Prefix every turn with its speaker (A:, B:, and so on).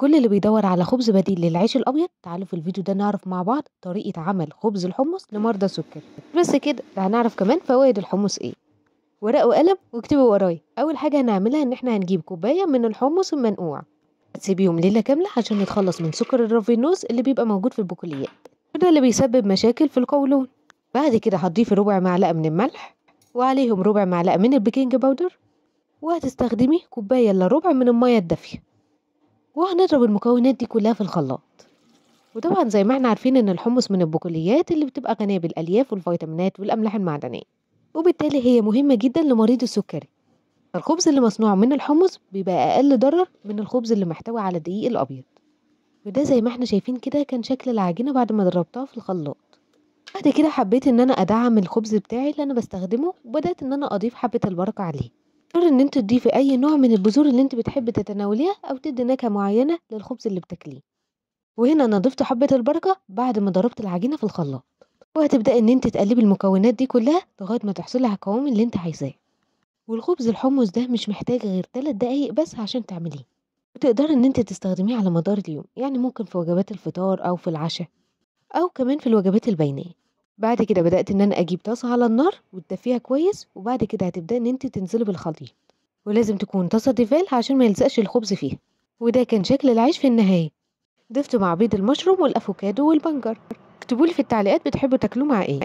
A: كل اللي بيدور على خبز بديل للعيش الابيض تعالوا في الفيديو ده نعرف مع بعض طريقه عمل خبز الحمص لمرضى سكر بس كده هنعرف كمان فوائد الحمص ايه ورقه وقلم واكتبوا ورايا اول حاجه هنعملها ان احنا هنجيب كوبايه من الحمص المنقوع هتسيبيهم ليله كامله عشان نتخلص من سكر الرافينوز اللي بيبقى موجود في البقوليات وده اللي بيسبب مشاكل في القولون بعد كده هتضيفي ربع معلقه من الملح وعليهم ربع معلقه من البيكنج باودر وهتستخدمي كوبايه الا ربع من الميه الدافيه وهنضرب المكونات دي كلها في الخلاط وطبعا زي ما احنا عارفين ان الحمص من البقوليات اللي بتبقى غنية بالالياف والفيتامينات والاملاح المعدنية وبالتالي هي مهمة جدا لمريض السكري الخبز اللي مصنوع من الحمص بيبقى اقل ضرر من الخبز اللي محتوي على الدقيق الابيض وده زي ما احنا شايفين كده كان شكل العجينة بعد ما ضربتها في الخلاط بعد كده حبيت ان انا ادعم الخبز بتاعي اللي انا بستخدمه وبدات ان انا اضيف حبة البركة عليه تضطر إن أنتِ تضيفي أي نوع من البذور اللي أنتِ بتحبي تتناوليها أو تدّي نكهة معيّنة للخبز اللي بتاكليه، وهنا أنا ضِفت حبّة البركة بعد ما ضربت العجينة في الخلاط، وهتبداي إن أنتِ تقلّبي المكونات دي كلّها لغاية ما تحصلي على القوام اللي أنتِ عايزاه، والخبز الحمُّص ده مش محتاج غير تلات دقايق بس عشان تعمليه، وتقدري إن أنتِ تستخدميه على مدار اليوم، يعني ممكن في وجبات الفطار أو في العشاء أو كمان في الوجبات البينية. بعد كده بدأت إن أنا أجيب طاسة على النار وتدفيها كويس وبعد كده هتبدأي إن أنت تنزلي بالخليط ولازم تكون طاسة ديفال عشان ما يلزقش الخبز فيها وده كان شكل العيش في النهاية ضفت مع بيض المشروم والأفوكادو والبنجر اكتبولي في التعليقات بتحبوا تاكلوه مع ايه